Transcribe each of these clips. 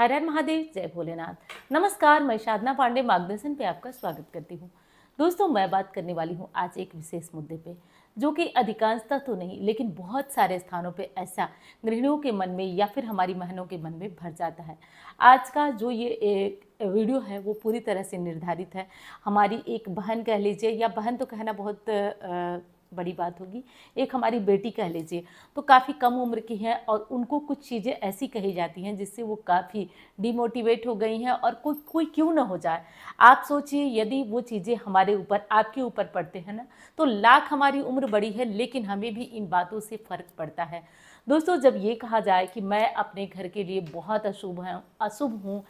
हर हर महादेव जय भोलेनाथ नमस्कार मैं साधना पांडे मार्गदर्शन पे आपका स्वागत करती हूँ दोस्तों मैं बात करने वाली हूँ आज एक विशेष मुद्दे पे जो कि अधिकांशता तो नहीं लेकिन बहुत सारे स्थानों पे ऐसा गृहिणियों के मन में या फिर हमारी महनों के मन में भर जाता है आज का जो ये एक वीडियो है वो पूरी तरह से निर्धारित है हमारी एक बहन कह लीजिए या बहन तो कहना बहुत आ, बड़ी बात होगी एक हमारी बेटी कह लीजिए तो काफ़ी कम उम्र की हैं और उनको कुछ चीज़ें ऐसी कही जाती हैं जिससे वो काफ़ी डिमोटिवेट हो गई हैं और कोई कोई क्यों ना हो जाए आप सोचिए यदि वो चीज़ें हमारे ऊपर आपके ऊपर पड़ते हैं ना तो लाख हमारी उम्र बड़ी है लेकिन हमें भी इन बातों से फ़र्क पड़ता है दोस्तों जब ये कहा जाए कि मैं अपने घर के लिए बहुत अशुभ है अशुभ हूँ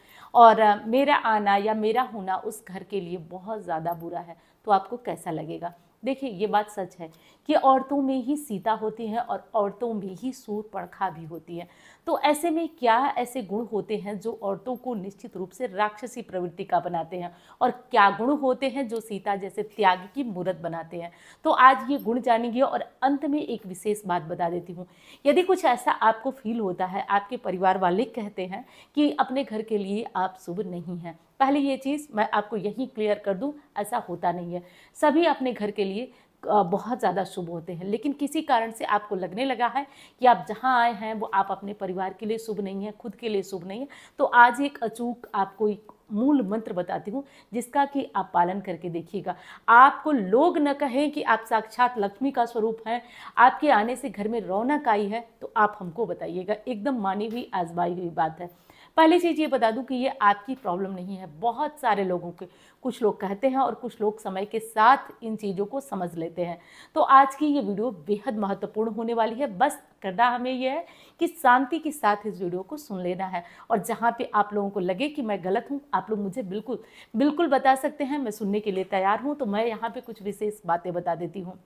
और मेरा आना या मेरा होना उस घर के लिए बहुत ज़्यादा बुरा है तो आपको कैसा लगेगा देखिए ये बात सच है कि औरतों में ही सीता होती हैं और औरतों में ही सूर पड़खा भी होती है तो ऐसे में क्या ऐसे गुण होते हैं जो औरतों को निश्चित रूप से राक्षसी प्रवृत्ति का बनाते हैं और क्या गुण होते हैं जो सीता जैसे त्याग की मूर्त बनाते हैं तो आज ये गुण जानेंगे और अंत में एक विशेष बात बता देती हूँ यदि कुछ ऐसा आपको फील होता है आपके परिवार वाले कहते हैं कि अपने घर के लिए आप शुभ नहीं हैं पहले ये चीज़ मैं आपको यहीं क्लियर कर दूं ऐसा होता नहीं है सभी अपने घर के लिए बहुत ज़्यादा शुभ होते हैं लेकिन किसी कारण से आपको लगने लगा है कि आप जहाँ आए हैं वो आप अपने परिवार के लिए शुभ नहीं है खुद के लिए शुभ नहीं है तो आज एक अचूक आपको एक मूल मंत्र बताती हूँ जिसका कि आप पालन करके देखिएगा आपको लोग न कहें कि आप साक्षात लक्ष्मी का स्वरूप हैं आपके आने से घर में रौनक आई है तो आप हमको बताइएगा एकदम मानी हुई आजमाई हुई बात है पहली चीज़ ये बता दूं कि ये आपकी प्रॉब्लम नहीं है बहुत सारे लोगों के कुछ लोग कहते हैं और कुछ लोग समय के साथ इन चीज़ों को समझ लेते हैं तो आज की ये वीडियो बेहद महत्वपूर्ण होने वाली है बस करना हमें यह है कि शांति के साथ इस वीडियो को सुन लेना है और जहाँ पे आप लोगों को लगे कि मैं गलत हूँ आप लोग मुझे बिल्कुल बिल्कुल बता सकते हैं मैं सुनने के लिए तैयार हूँ तो मैं यहाँ पे कुछ विशेष बातें बता देती हूँ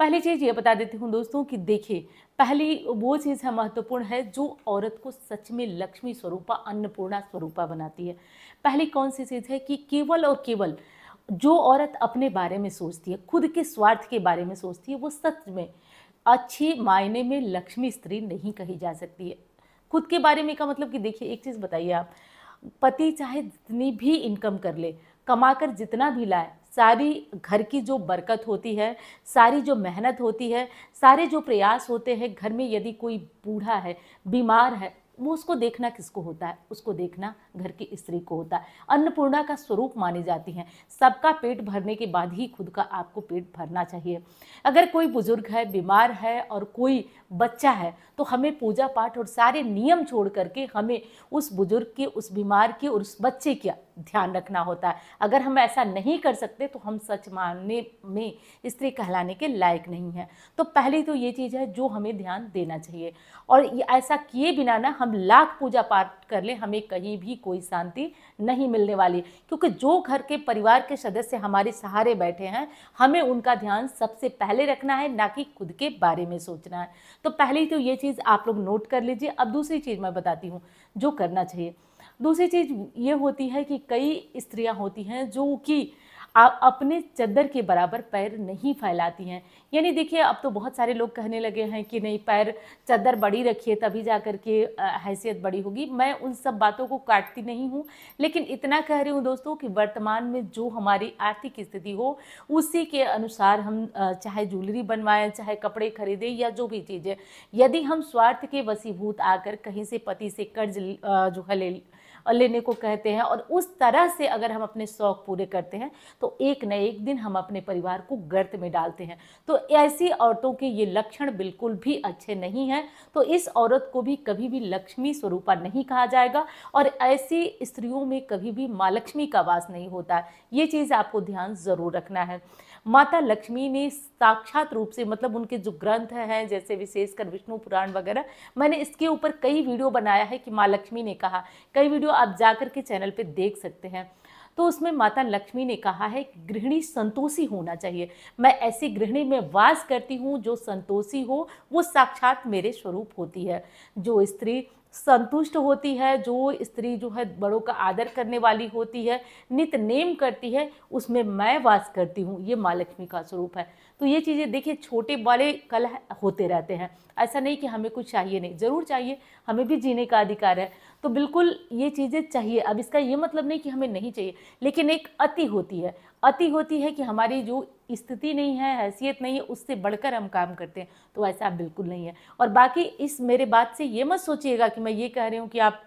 पहली चीज़ ये बता देती हूँ दोस्तों कि देखिए पहली वो चीज़ है महत्वपूर्ण है जो औरत को सच में लक्ष्मी स्वरूपा अन्नपूर्णा स्वरूपा बनाती है पहली कौन सी चीज़ है कि केवल और केवल जो औरत अपने बारे में सोचती है खुद के स्वार्थ के बारे में सोचती है वो सच में अच्छे मायने में लक्ष्मी स्त्री नहीं कही जा सकती है खुद के बारे में का मतलब कि देखिए एक चीज़ बताइए आप पति चाहे जितनी भी इनकम कर ले कमा कर जितना भी लाए सारी घर की जो बरकत होती है सारी जो मेहनत होती है सारे जो प्रयास होते हैं घर में यदि कोई बूढ़ा है बीमार है वो उसको देखना किसको होता है उसको देखना घर की स्त्री को होता है अन्नपूर्णा का स्वरूप मानी जाती हैं सबका पेट भरने के बाद ही खुद का आपको पेट भरना चाहिए अगर कोई बुजुर्ग है बीमार है और कोई बच्चा है तो हमें पूजा पाठ और सारे नियम छोड़ करके हमें उस बुजुर्ग के उस बीमार के और उस बच्चे के ध्यान रखना होता है अगर हम ऐसा नहीं कर सकते तो हम सच मानने में स्त्री कहलाने के लायक नहीं है तो पहली तो ये चीज़ है जो हमें ध्यान देना चाहिए और ऐसा किए बिना ना हम लाख पूजा पाठ कर लें हमें कहीं भी कोई शांति नहीं मिलने वाली क्योंकि जो घर के परिवार के सदस्य हमारे सहारे बैठे हैं हमें उनका ध्यान सबसे पहले रखना है ना कि खुद के बारे में सोचना है तो पहली तो ये चीज़ आप लोग नोट कर लीजिए अब दूसरी चीज़ मैं बताती हूँ जो करना चाहिए दूसरी चीज़ ये होती है कि कई स्त्रियां होती हैं जो कि आप अपने चद्दर के बराबर पैर नहीं फैलाती हैं यानी देखिए अब तो बहुत सारे लोग कहने लगे हैं कि नहीं पैर चादर बड़ी रखिए तभी जा कर के हैसियत बड़ी होगी मैं उन सब बातों को काटती नहीं हूँ लेकिन इतना कह रही हूँ दोस्तों कि वर्तमान में जो हमारी आर्थिक स्थिति हो उसी के अनुसार हम चाहे ज्वेलरी बनवाएं चाहे कपड़े खरीदें या जो भी चीज़ें यदि हम स्वार्थ के वसीभूत आकर कहीं से पति से कर्ज जो है ले लेने को कहते हैं और उस तरह से अगर हम अपने शौक़ पूरे करते हैं तो एक न एक दिन हम अपने परिवार को गर्त में डालते हैं तो ऐसी औरतों के ये लक्षण बिल्कुल भी अच्छे नहीं हैं तो इस औरत को भी कभी भी लक्ष्मी स्वरूपा नहीं कहा जाएगा और ऐसी स्त्रियों में कभी भी माँ लक्ष्मी का वास नहीं होता ये चीज़ आपको ध्यान ज़रूर रखना है माता लक्ष्मी ने साक्षात रूप से मतलब उनके जो ग्रंथ हैं जैसे विशेषकर विष्णु पुराण वगैरह मैंने इसके ऊपर कई वीडियो बनाया है कि माँ लक्ष्मी ने कहा कई वीडियो आप जाकर के चैनल पर देख सकते हैं तो उसमें माता लक्ष्मी ने कहा है कि गृहिणी संतोषी होना चाहिए मैं ऐसी गृहिणी में वास करती हूँ जो संतोषी हो वो साक्षात मेरे स्वरूप होती है जो स्त्री संतुष्ट होती है जो स्त्री जो है बड़ों का आदर करने वाली होती है नित नेम करती है उसमें मैं वास करती हूँ ये माँ लक्ष्मी का स्वरूप है तो ये चीज़ें देखिए छोटे बड़े कल होते रहते हैं ऐसा नहीं कि हमें कुछ चाहिए नहीं ज़रूर चाहिए हमें भी जीने का अधिकार है तो बिल्कुल ये चीज़ें चाहिए अब इसका ये मतलब नहीं कि हमें नहीं चाहिए लेकिन एक अति होती है अति होती है कि हमारी जो स्थिति नहीं है हैसियत नहीं है उससे बढ़कर हम काम करते हैं तो ऐसा बिल्कुल नहीं है और बाकी इस मेरे बात से ये मत सोचिएगा कि मैं ये कह रही हूँ कि आप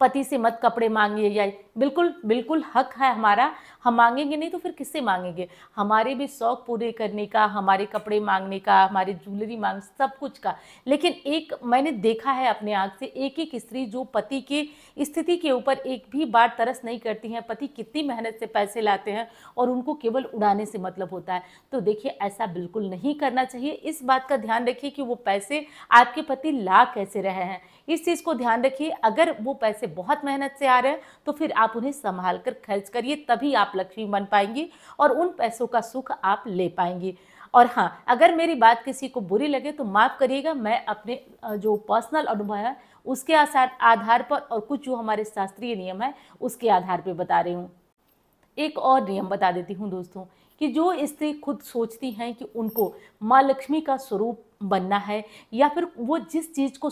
पति से मत कपड़े मांगिए या बिल्कुल बिल्कुल हक है हमारा हम मांगेंगे नहीं तो फिर किससे मांगेंगे हमारे भी शौक़ पूरे करने का हमारे कपड़े मांगने का हमारे ज्वेलरी मांग सब कुछ का लेकिन एक मैंने देखा है अपने आँख से एक एक स्त्री जो पति की स्थिति के ऊपर एक भी बार तरस नहीं करती हैं पति कितनी मेहनत से पैसे लाते हैं और उनको केवल उड़ाने से मतलब होता है तो देखिए ऐसा बिल्कुल नहीं करना चाहिए इस बात का ध्यान रखिए कि वो पैसे आपके पति ला कैसे रहे हैं इस चीज़ को ध्यान रखिए अगर वो पैसे बहुत मेहनत से आ रहे हैं तो फिर आप उन्हें संभाल कर खर्च करिए तभी आप लक्ष्मी बन पाएंगी और उन पैसों का सुख आप ले पाएंगी और हाँ अगर मेरी बात किसी को बुरी लगे तो माफ़ करिएगा मैं अपने जो पर्सनल अनुभव है उसके आसार आधार पर और कुछ जो हमारे शास्त्रीय नियम है उसके आधार पर बता रही हूँ एक और नियम बता देती हूँ दोस्तों कि जो स्त्री खुद सोचती हैं कि उनको माँ लक्ष्मी का स्वरूप बनना है या फिर वो जिस चीज़ को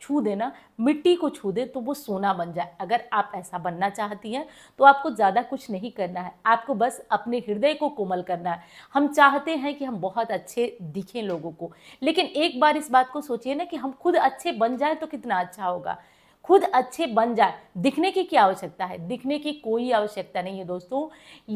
छू दे ना मिट्टी को छू दे तो वो सोना बन जाए अगर आप ऐसा बनना चाहती हैं तो आपको ज़्यादा कुछ नहीं करना है आपको बस अपने हृदय को कोमल करना है हम चाहते हैं कि हम बहुत अच्छे दिखें लोगों को लेकिन एक बार इस बात को सोचिए ना कि हम खुद अच्छे बन जाए तो कितना अच्छा होगा खुद अच्छे बन जाए दिखने की क्या आवश्यकता है दिखने की कोई आवश्यकता नहीं है दोस्तों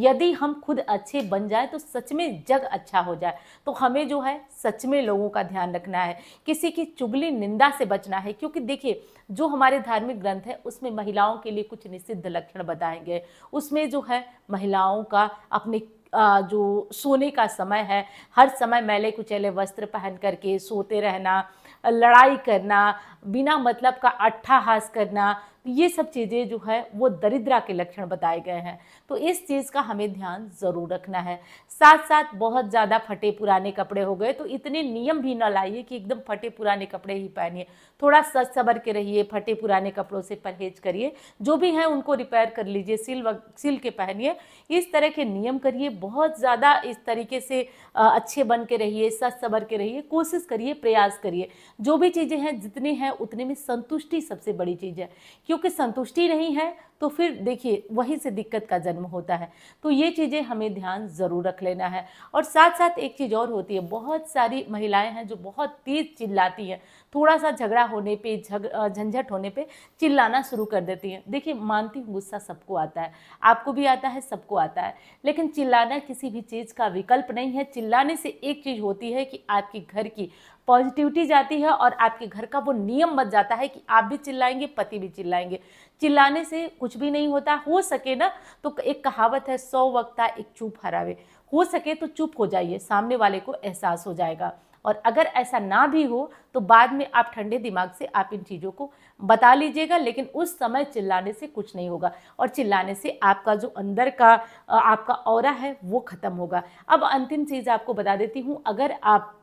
यदि हम खुद अच्छे बन जाए तो सच में जग अच्छा हो जाए तो हमें जो है सच में लोगों का ध्यान रखना है किसी की चुगली निंदा से बचना है क्योंकि देखिए जो हमारे धार्मिक ग्रंथ है उसमें महिलाओं के लिए कुछ निषिद्ध लक्षण बताएंगे उसमें जो है महिलाओं का अपने जो सोने का समय है हर समय मैले कुचैले वस्त्र पहन करके सोते रहना लड़ाई करना बिना मतलब का अट्ठाहास करना तो ये सब चीज़ें जो है वो दरिद्रा के लक्षण बताए गए हैं तो इस चीज़ का हमें ध्यान ज़रूर रखना है साथ साथ बहुत ज़्यादा फटे पुराने कपड़े हो गए तो इतने नियम भी ना लाइए कि एकदम फटे पुराने कपड़े ही पहनिए थोड़ा सच सबर के रहिए फटे पुराने कपड़ों से परहेज करिए जो भी हैं उनको रिपेयर कर लीजिए सिल व, सिल के पहनिए इस तरह के नियम करिए बहुत ज़्यादा इस तरीके से अच्छे बन के रहिए सच सबर के रहिए कोशिश करिए प्रयास करिए जो भी चीज़ें हैं जितनी हैं उतने में संतुष्टि सबसे बड़ी चीज़ है क्योंकि संतुष्टि नहीं है तो फिर देखिए वहीं से दिक्कत का जन्म होता है तो ये चीज़ें हमें ध्यान ज़रूर रख लेना है और साथ साथ एक चीज़ और होती है बहुत सारी महिलाएं हैं जो बहुत तेज़ चिल्लाती हैं थोड़ा सा झगड़ा होने पे झंझट होने पे चिल्लाना शुरू कर देती हैं देखिए मानती हूँ गुस्सा सबको आता है आपको भी आता है सबको आता है लेकिन चिल्लाना किसी भी चीज़ का विकल्प नहीं है चिल्लाने से एक चीज़ होती है कि आपके घर की पॉजिटिविटी जाती है और आपके घर का वो नियम बच जाता है कि आप भी चिल्लाएंगे पति भी चिल्लाएंगे चिल्लाने से कुछ भी नहीं होता हो सके ना तो एक कहावत है सौ वक्ता एक चुप हरावे हो सके तो चुप हो जाइए सामने वाले को एहसास हो जाएगा और अगर ऐसा ना भी हो तो बाद में आप ठंडे दिमाग से आप इन चीज़ों को बता लीजिएगा लेकिन उस समय चिल्लाने से कुछ नहीं होगा और चिल्लाने से आपका जो अंदर का आपका और है वो ख़त्म होगा अब अंतिम चीज़ आपको बता देती हूँ अगर आप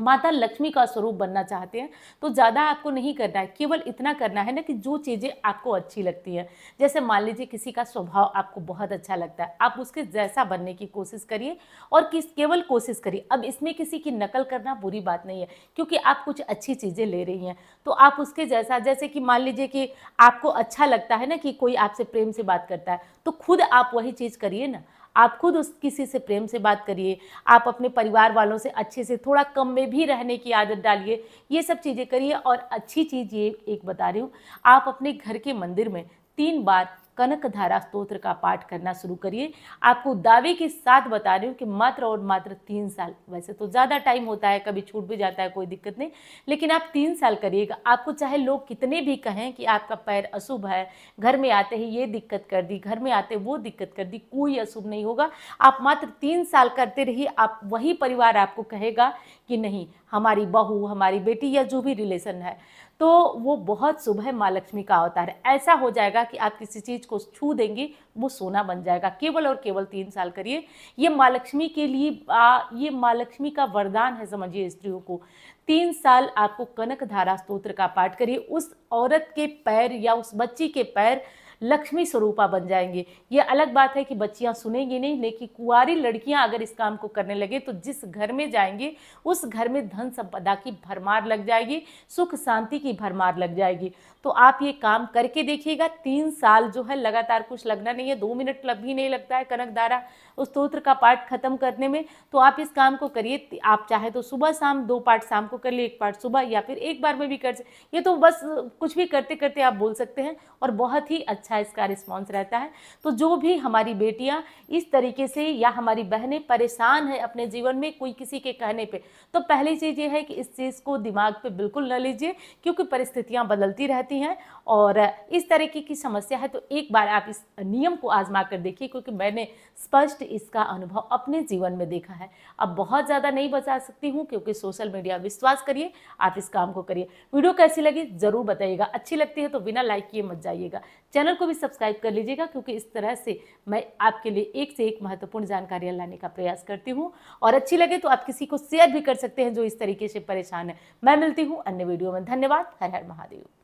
माता लक्ष्मी का स्वरूप बनना चाहते हैं तो ज़्यादा आपको नहीं करना है केवल इतना करना है ना कि जो चीज़ें आपको अच्छी लगती हैं जैसे मान लीजिए किसी का स्वभाव आपको बहुत अच्छा लगता है आप उसके जैसा बनने की कोशिश करिए और किस केवल कोशिश करिए अब इसमें किसी की नकल करना बुरी बात नहीं है क्योंकि आप कुछ अच्छी चीज़ें ले रही हैं तो आप उसके जैसा जैसे कि मान लीजिए कि आपको अच्छा लगता है ना कि कोई आपसे प्रेम से बात करता है तो खुद आप वही चीज़ करिए ना आप खुद उस किसी से प्रेम से बात करिए आप अपने परिवार वालों से अच्छे से थोड़ा कम में भी रहने की आदत डालिए ये सब चीज़ें करिए और अच्छी चीज़ ये एक बता रही हूँ आप अपने घर के मंदिर में तीन बार कनक धारा स्त्रोत्र का पाठ करना शुरू करिए आपको दावे के साथ बता रही हूँ कि मात्र और मात्र तीन साल वैसे तो ज़्यादा टाइम होता है कभी छूट भी जाता है कोई दिक्कत नहीं लेकिन आप तीन साल करिएगा आपको चाहे लोग कितने भी कहें कि आपका पैर अशुभ है घर में आते ही ये दिक्कत कर दी घर में आते वो दिक्कत कर दी कोई अशुभ नहीं होगा आप मात्र तीन साल करते रहिए आप वही परिवार आपको कहेगा कि नहीं हमारी बहू हमारी बेटी या जो भी रिलेशन है तो वो बहुत सुबह माँ लक्ष्मी का अवतार है ऐसा हो जाएगा कि आप किसी चीज़ को छू देंगे वो सोना बन जाएगा केवल और केवल तीन साल करिए ये माँ लक्ष्मी के लिए आ, ये माँ लक्ष्मी का वरदान है समझिए स्त्रियों को तीन साल आपको कनक धारा स्त्रोत्र का पाठ करिए उस औरत के पैर या उस बच्ची के पैर लक्ष्मी स्वरूपा बन जाएंगे ये अलग बात है कि बच्चियां सुनेंगी नहीं लेकिन कुआरी लड़कियां अगर इस काम को करने लगे तो जिस घर में जाएंगे उस घर में धन संपदा की भरमार लग जाएगी सुख शांति की भरमार लग जाएगी तो आप ये काम करके देखिएगा तीन साल जो है लगातार कुछ लगना नहीं है दो मिनट लग भी नहीं लगता है कनक दारा उस स्त्रोत्र का पाठ खत्म करने में तो आप इस काम को करिए आप चाहे तो सुबह शाम दो पाठ शाम को कर लिए एक पाठ सुबह या फिर एक बार में भी कर ये तो बस कुछ भी करते करते आप बोल सकते हैं और बहुत ही अच्छा अच्छा इसका रिस्पॉन्स रहता है तो जो भी हमारी बेटियाँ इस तरीके से या हमारी बहनें परेशान हैं अपने जीवन में कोई किसी के कहने पर तो पहली चीज़ ये है कि इस चीज़ को दिमाग पर बिल्कुल न लीजिए क्योंकि परिस्थितियाँ बदलती रहती हैं और इस तरीके की समस्या है तो एक बार आप इस नियम को आजमा कर देखिए क्योंकि मैंने स्पष्ट इसका अनुभव अपने जीवन में देखा है अब बहुत ज़्यादा नहीं बचा सकती हूँ क्योंकि सोशल मीडिया विश्वास करिए आप इस काम को करिए वीडियो कैसी लगी ज़रूर बताइएगा अच्छी लगती है तो बिना लाइक किए मत जाइएगा चैनल को भी सब्सक्राइब कर लीजिएगा क्योंकि इस तरह से मैं आपके लिए एक से एक महत्वपूर्ण जानकारियाँ लाने का प्रयास करती हूँ और अच्छी लगे तो आप किसी को शेयर भी कर सकते हैं जो इस तरीके से परेशान है मैं मिलती हूँ अन्य वीडियो में धन्यवाद हर हर महादेव